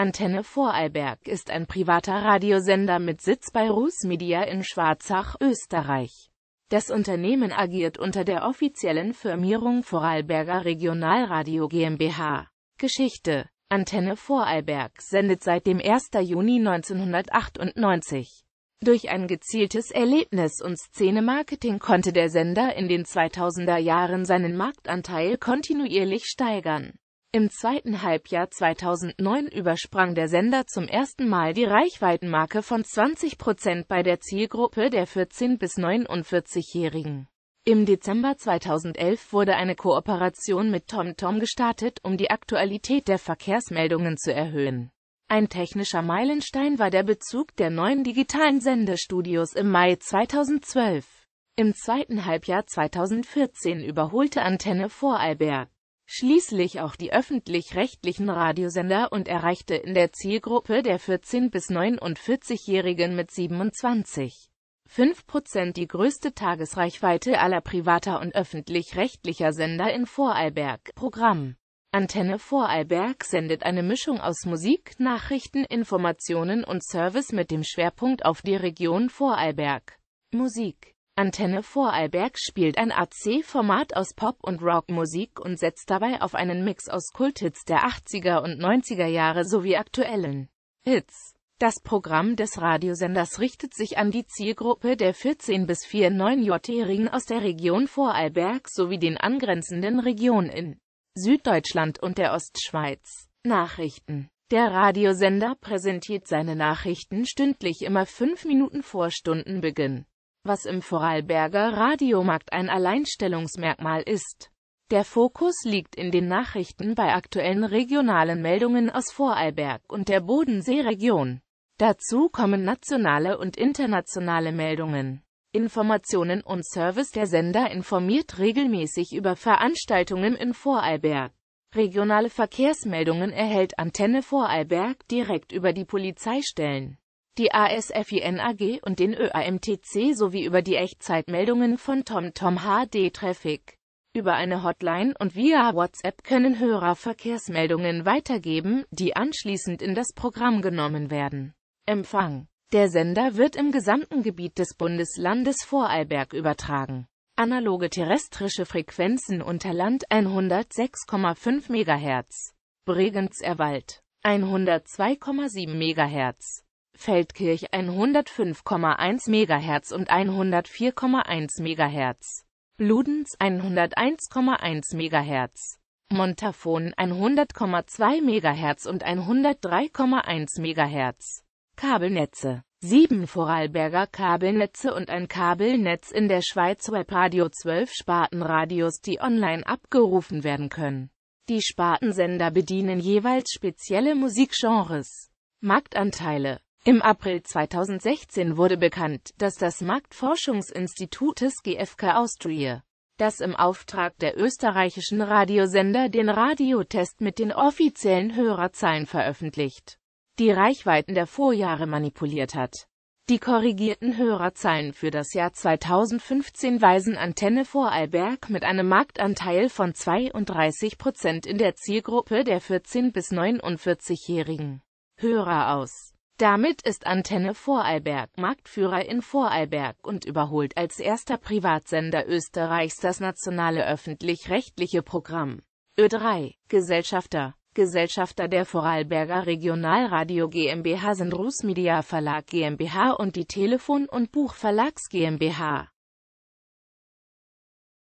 Antenne Vorarlberg ist ein privater Radiosender mit Sitz bei Rus Media in Schwarzach, Österreich. Das Unternehmen agiert unter der offiziellen Firmierung Vorarlberger Regionalradio GmbH. Geschichte Antenne Vorarlberg sendet seit dem 1. Juni 1998. Durch ein gezieltes Erlebnis- und Szenemarketing konnte der Sender in den 2000er Jahren seinen Marktanteil kontinuierlich steigern. Im zweiten Halbjahr 2009 übersprang der Sender zum ersten Mal die Reichweitenmarke von 20 Prozent bei der Zielgruppe der 14- bis 49-Jährigen. Im Dezember 2011 wurde eine Kooperation mit TomTom gestartet, um die Aktualität der Verkehrsmeldungen zu erhöhen. Ein technischer Meilenstein war der Bezug der neuen digitalen Sendestudios im Mai 2012. Im zweiten Halbjahr 2014 überholte Antenne Vorarlberg schließlich auch die öffentlich-rechtlichen Radiosender und erreichte in der Zielgruppe der 14- bis 49-Jährigen mit 27,5 Prozent die größte Tagesreichweite aller privater und öffentlich-rechtlicher Sender in Vorarlberg. Programm Antenne Vorarlberg sendet eine Mischung aus Musik, Nachrichten, Informationen und Service mit dem Schwerpunkt auf die Region Vorarlberg. Musik Antenne Vorarlberg spielt ein AC-Format aus Pop- und Rockmusik und setzt dabei auf einen Mix aus Kulthits der 80er und 90er Jahre sowie aktuellen Hits. Das Programm des Radiosenders richtet sich an die Zielgruppe der 14- bis 49-Jährigen aus der Region Vorarlberg sowie den angrenzenden Regionen in Süddeutschland und der Ostschweiz. Nachrichten der Radiosender präsentiert seine Nachrichten stündlich immer fünf Minuten vor Stundenbeginn was im Vorarlberger Radiomarkt ein Alleinstellungsmerkmal ist. Der Fokus liegt in den Nachrichten bei aktuellen regionalen Meldungen aus Vorarlberg und der Bodenseeregion. Dazu kommen nationale und internationale Meldungen. Informationen und Service Der Sender informiert regelmäßig über Veranstaltungen in Vorarlberg. Regionale Verkehrsmeldungen erhält Antenne Vorarlberg direkt über die Polizeistellen die ASFIN AG und den ÖAMTC sowie über die Echtzeitmeldungen von TomTom HD Traffic. Über eine Hotline und via WhatsApp können Hörer Verkehrsmeldungen weitergeben, die anschließend in das Programm genommen werden. Empfang Der Sender wird im gesamten Gebiet des Bundeslandes Vorarlberg übertragen. Analoge terrestrische Frequenzen unter Land 106,5 MHz. Bregenzerwald 102,7 MHz. Feldkirch 105,1 MHz und 104,1 MHz, Ludens 101,1 MHz, Montafon 100,2 MHz und 103,1 MHz, Kabelnetze Sieben Vorarlberger Kabelnetze und ein Kabelnetz in der Schweiz Webradio 12 Spartenradios, die online abgerufen werden können. Die Spartensender bedienen jeweils spezielle Musikgenres. Marktanteile im April 2016 wurde bekannt, dass das Marktforschungsinstitutes GfK Austria, das im Auftrag der österreichischen Radiosender den Radiotest mit den offiziellen Hörerzahlen veröffentlicht, die Reichweiten der Vorjahre manipuliert hat. Die korrigierten Hörerzahlen für das Jahr 2015 weisen Antenne Vorarlberg mit einem Marktanteil von 32 Prozent in der Zielgruppe der 14- bis 49-jährigen Hörer aus. Damit ist Antenne Vorarlberg Marktführer in Vorarlberg und überholt als erster Privatsender Österreichs das nationale öffentlich-rechtliche Programm. Ö3, Gesellschafter, Gesellschafter der Vorarlberger Regionalradio GmbH sind Rusmedia Verlag GmbH und die Telefon- und Buchverlags GmbH.